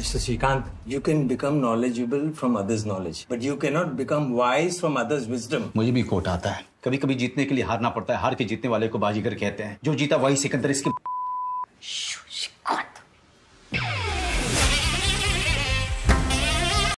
Mr. Srikant, you can become knowledgeable from others' knowledge, but you cannot become wise from others' wisdom. मुझे भी coat आता है कभी कभी जीतने के लिए हारना पड़ता है हार के जीतने वाले को बाजीगर कहते हैं जो जीता वही सिकंदर इसके